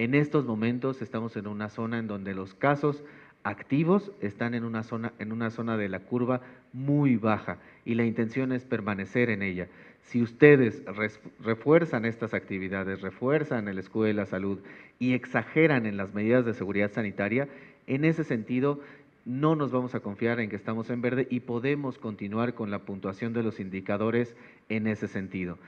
En estos momentos estamos en una zona en donde los casos activos están en una zona en una zona de la curva muy baja y la intención es permanecer en ella. Si ustedes refuerzan estas actividades, refuerzan el escudo de la salud y exageran en las medidas de seguridad sanitaria, en ese sentido no nos vamos a confiar en que estamos en verde y podemos continuar con la puntuación de los indicadores en ese sentido.